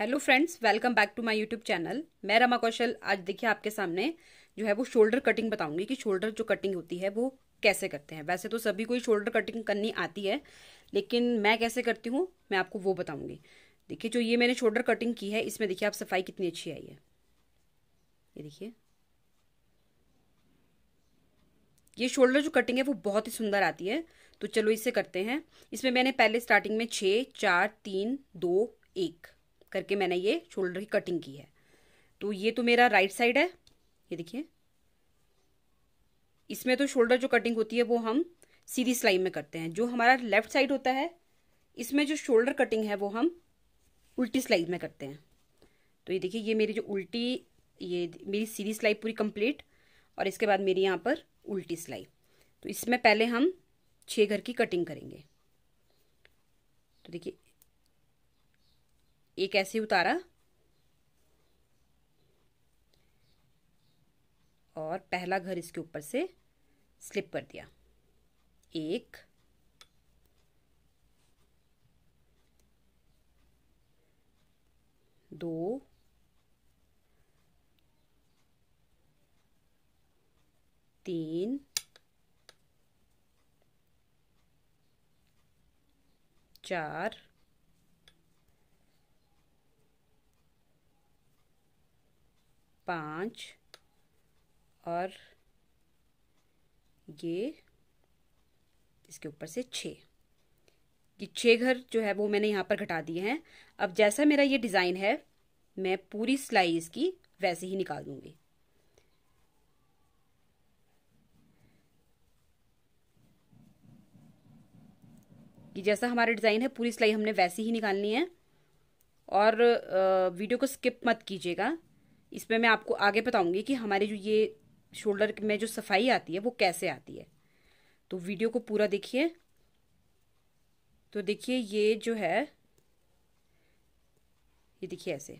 hello friends welcome back to my YouTube channel मैं रमा कौशल आज देखिए आपके सामने जो है वो शोल्डर कटिंग बताऊंगी कि शोल्डर जो कटिंग होती है वो कैसे करते हैं वैसे तो सभी को ही शोल्डर कटिंग करनी आती है लेकिन मैं कैसे करती हूँ मैं आपको वो बताऊंगी देखिए जो ये मैंने शोल्डर कटिंग की है इसमें देखिए आप सफाई कितनी अच्छी आई है ये देखिए ये शोल्डर जो कटिंग है वो बहुत ही सुंदर आती है तो चलो इसे करते हैं इसमें मैंने पहले स्टार्टिंग में छः चार तीन दो एक करके मैंने ये शोल्डर की कटिंग की है तो ये तो मेरा राइट साइड है ये देखिए इसमें तो शोल्डर जो कटिंग होती है वो हम सीधी सिलाई में करते हैं जो हमारा लेफ्ट साइड होता है इसमें जो शोल्डर कटिंग है वो हम उल्टी सिलाई में करते हैं तो ये देखिए ये मेरी जो उल्टी ये मेरी सीधी सिलाई पूरी कंप्लीट और इसके बाद मेरी यहाँ पर उल्टी सिलाई तो इसमें पहले हम छः घर की कटिंग करेंगे तो देखिए एक ऐसे उतारा और पहला घर इसके ऊपर से स्लिप कर दिया एक दो तीन चार पाँच और ये इसके ऊपर से छः ये छः घर जो है वो मैंने यहाँ पर घटा दिए हैं अब जैसा मेरा ये डिज़ाइन है मैं पूरी सिलाई इसकी वैसे ही निकाल दूंगी कि जैसा हमारा डिज़ाइन है पूरी सिलाई हमने वैसे ही निकालनी है और वीडियो को स्किप मत कीजिएगा इसमें मैं आपको आगे बताऊंगी कि हमारे जो ये शोल्डर में जो सफाई आती है वो कैसे आती है तो वीडियो को पूरा देखिए तो देखिए ये जो है ये देखिए ऐसे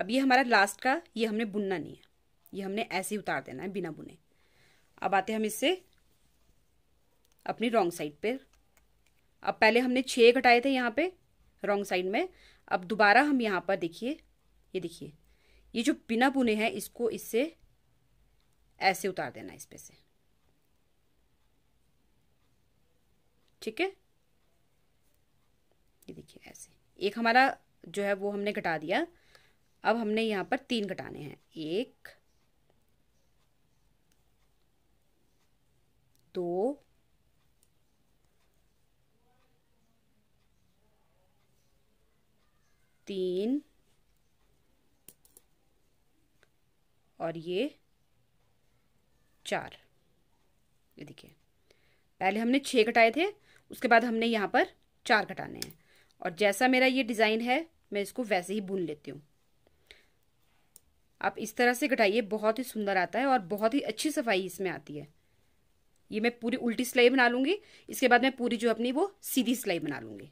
अब ये हमारा लास्ट का ये हमने बुनना नहीं है ये हमने ऐसे ही उतार देना है बिना बुने अब आते हम इससे अपनी रॉन्ग साइड पर अब पहले हमने छः घटाए थे यहाँ पे रॉन्ग साइड में अब दोबारा हम यहाँ पर देखिए ये देखिए ये जो बिना बुने हैं इसको इससे ऐसे उतार देना इस पे से ठीक है ये देखिए ऐसे एक हमारा जो है वो हमने घटा दिया अब हमने यहाँ पर तीन घटाने हैं एक दो तीन और ये चार ये देखिए पहले हमने छः कटाए थे उसके बाद हमने यहाँ पर चार कटाने हैं और जैसा मेरा ये डिज़ाइन है मैं इसको वैसे ही बुन लेती हूँ आप इस तरह से कटाइए बहुत ही सुंदर आता है और बहुत ही अच्छी सफाई इसमें आती है ये मैं पूरी उल्टी सिलाई बना लूँगी इसके बाद मैं पूरी जो अपनी वो सीधी सिलाई बना लूँगी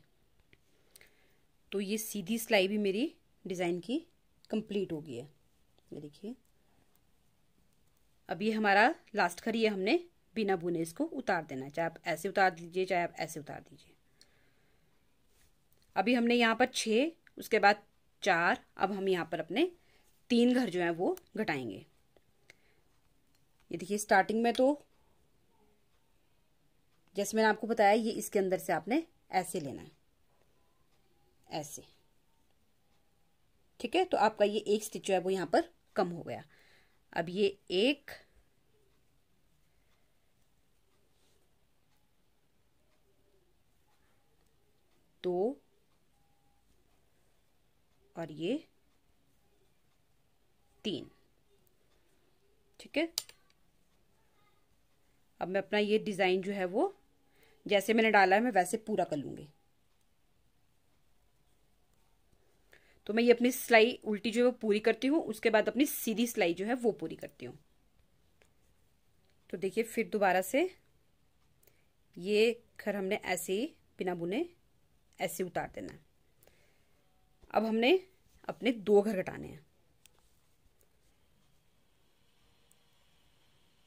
तो ये सीधी सिलाई भी मेरी डिज़ाइन की कंप्लीट हो गई है ये देखिए अब ये हमारा लास्ट खरी है हमने बिना बुने इसको उतार देना है चाहे आप ऐसे उतार दीजिए चाहे आप ऐसे उतार दीजिए अभी हमने यहाँ पर छः उसके बाद चार अब हम यहाँ पर अपने तीन घर जो हैं वो घटाएंगे ये देखिए स्टार्टिंग में तो जैसे मैंने आपको बताया ये इसके अंदर से आपने ऐसे लेना है ऐसे ठीक है तो आपका ये एक स्टिच जो है वो यहाँ पर कम हो गया अब ये एक दो और ये तीन ठीक है अब मैं अपना ये डिज़ाइन जो है वो जैसे मैंने डाला है मैं वैसे पूरा कर लूँगी तो मैं ये अपनी सिलाई उल्टी जो है वो पूरी करती हूँ उसके बाद अपनी सीधी सिलाई जो है वो पूरी करती हूँ तो देखिए फिर दोबारा से ये घर हमने ऐसे ही बिना बुने ऐसे उतार देना है अब हमने अपने दो घर घटाने हैं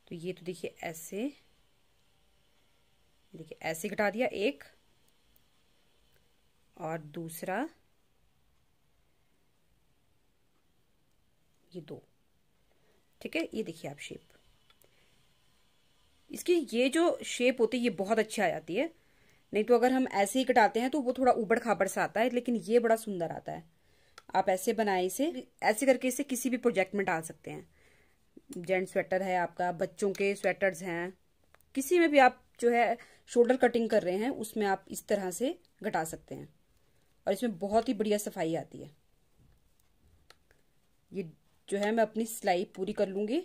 तो ये तो देखिए ऐसे देखिए ऐसे घटा दिया एक और दूसरा ये दो ठीक है ये देखिए आप शेप इसकी ये जो शेप होती है ये बहुत अच्छी आ जाती है नहीं तो अगर हम ऐसे ही कटाते हैं तो वो थोड़ा उबड़ खाबड़ सा आता है लेकिन ये बड़ा सुंदर आता है आप ऐसे बनाए इसे ऐसे करके इसे किसी भी प्रोजेक्ट में डाल सकते हैं जेंट स्वेटर है आपका बच्चों के स्वेटर्स हैं किसी में भी आप जो है शोल्डर कटिंग कर रहे हैं उसमें आप इस तरह से घटा सकते हैं और इसमें बहुत ही बढ़िया सफाई आती है ये जो है मैं अपनी सिलाई पूरी कर लूंगी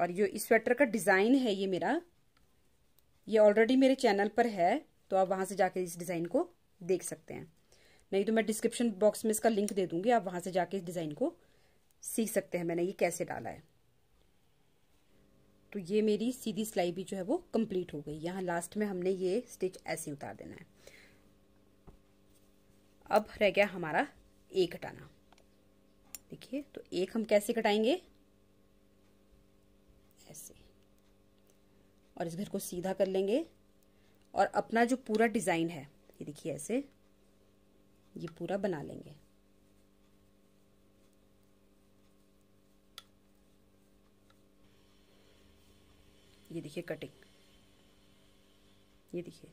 और ये इस स्वेटर का डिज़ाइन है ये मेरा ये ऑलरेडी मेरे चैनल पर है तो आप वहां से जाके इस डिज़ाइन को देख सकते हैं नहीं तो मैं डिस्क्रिप्शन बॉक्स में इसका लिंक दे दूंगी आप वहां से जाके इस डिज़ाइन को सीख सकते हैं मैंने ये कैसे डाला है तो ये मेरी सीधी सिलाई भी जो है वो कंप्लीट हो गई यहाँ लास्ट में हमने ये स्टिच ऐसे उतार देना है अब रह गया हमारा ए कटाना देखिए तो एक हम कैसे कटाएंगे ऐसे और इस घर को सीधा कर लेंगे और अपना जो पूरा डिज़ाइन है ये देखिए ऐसे ये पूरा बना लेंगे ये देखिए कटिंग ये देखिए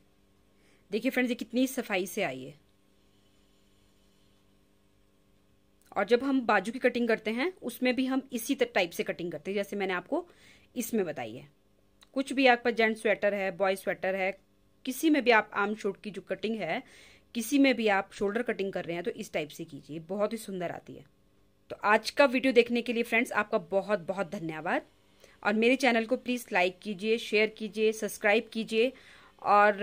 देखिए फ्रेंड्स ये कितनी सफाई से आई है और जब हम बाजू की कटिंग करते हैं उसमें भी हम इसी टाइप से कटिंग करते हैं जैसे मैंने आपको इसमें बताई है कुछ भी आपका जेंट स्वेटर है बॉय स्वेटर है किसी में भी आप आम शूट की जो कटिंग है किसी में भी आप शोल्डर कटिंग कर रहे हैं तो इस टाइप से कीजिए बहुत ही सुंदर आती है तो आज का वीडियो देखने के लिए फ्रेंड्स आपका बहुत बहुत धन्यवाद और मेरे चैनल को प्लीज़ लाइक कीजिए शेयर कीजिए सब्सक्राइब कीजिए और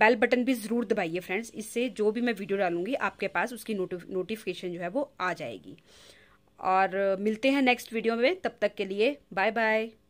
बेल बटन भी ज़रूर दबाइए फ्रेंड्स इससे जो भी मैं वीडियो डालूंगी आपके पास उसकी नोटिफिकेशन जो है वो आ जाएगी और मिलते हैं नेक्स्ट वीडियो में तब तक के लिए बाय बाय